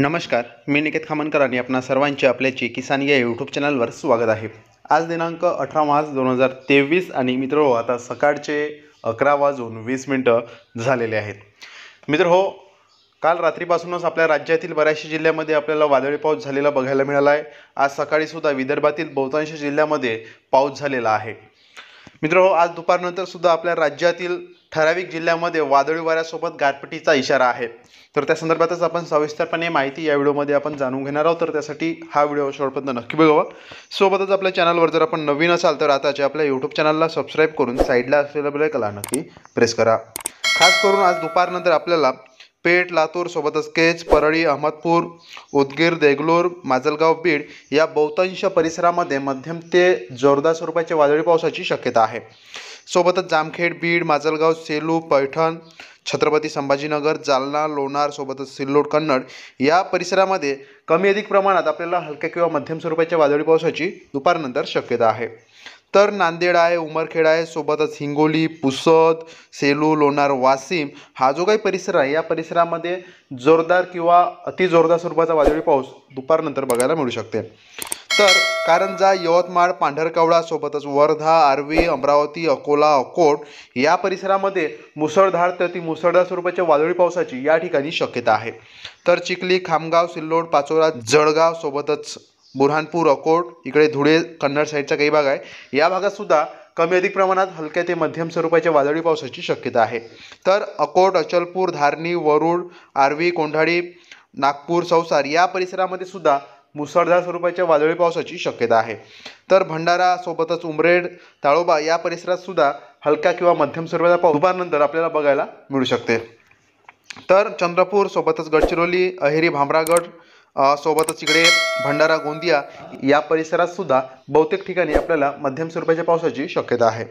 नमस्कार मी निकेत खामनकर आणि आपणा सर्वांचे आपल्याचे किसान या यूट्यूब चॅनलवर स्वागत आहे आज दिनांक अठरा मार्च दोन हजार तेवीस आणि मित्र हो आता सकाळचे अकरा वाजून वीस मिनटं झालेले आहेत मित्र हो काल रात्रीपासूनच आपल्या राज्यातील बऱ्याचशा जिल्ह्यामध्ये आपल्याला वादळी पाऊस झालेला बघायला मिळाला आहे आज सकाळीसुद्धा विदर्भातील बहुतांश जिल्ह्यामध्ये पाऊस झालेला आहे मित्र आज दुपारनंतर सुद्धा आपल्या राज्यातील ठराविक जिल्ह्यामध्ये वादळी वाऱ्यासोबत गारपिटीचा इशारा आहे तर त्या संदर्भातच आपण सविस्तरपणे माहिती या व्हिडिओमध्ये आपण जाणून घेणार आहोत तर त्यासाठी हा व्हिडिओ शेवटपर्यंत नक्की बघावा सोबतच आपल्या चॅनलवर जर आपण नवीन असाल तर आताच्या आपल्या यूट्यूब चॅनलला सबस्क्राईब करून साईडला असलेल्या बेल कला नक्की प्रेस करा खास करून आज दुपारनंतर आपल्याला पेठ लातूर सोबतच केज परळी अहमदपूर उदगीर देगलूर माजलगाव बीड या बहुतांश परिसरामध्ये मध्यम ते जोरदार स्वरूपाच्या वादळी पावसाची शक्यता आहे सोबतच जामखेड बीड माजलगाव सेलू पैठण छत्रपती संभाजीनगर जालना लोणार सोबतच सिल्लोड कन्नड या परिसरामध्ये कमी अधिक प्रमाणात आपल्याला हलक्या किंवा मध्यम स्वरूपाच्या वादळी पावसाची दुपारनंतर शक्यता आहे तर नांदेड आहे उमरखेड आहे सोबतच हिंगोली पुसद सेलू लोणार वाशिम हा जो काही परिसर आहे या परिसरामध्ये जोरदार किंवा अति जोरदार स्वरूपाचा वादळी पाऊस दुपारनंतर बघायला मिळू शकते तर कारंजा यवतमाळ पांढरकवडा सोबतच वर्धा आर्वी अमरावती अकोला अकोट या परिसरामध्ये मुसळधार तर ती मुसळधार स्वरूपाच्या वादळी पावसाची या ठिकाणी शक्यता आहे तर चिखली खामगाव सिल्लोड पाचोरा जळगाव सोबतच बुरहानपूर अकोट इकडे धुळे कन्नड साईडचा काही भाग आहे या भागातसुद्धा कमी अधिक प्रमाणात हलक्या ते मध्यम स्वरूपाच्या वादळी पावसाची शक्यता आहे तर अकोट अचलपूर धारणी वरुड आर्वी कोंढाळी नागपूर संसार या परिसरामध्ये सुद्धा मुसळधार स्वरूपाच्या वादळी पावसाची शक्यता आहे तर भंडारा सोबतच उमरेड ताळोबा या परिसरात सुद्धा हलका किंवा मध्यम स्वरूपाचा पाऊस दुपारनंतर आपल्याला बघायला मिळू शकते तर चंद्रपूर सोबतच गडचिरोली अहेरी भामरागड सोबतच इकडे भंडारा गोंदिया या परिसरात सुद्धा बहुतेक ठिकाणी आपल्याला मध्यम स्वरूपाच्या पावसाची शक्यता आहे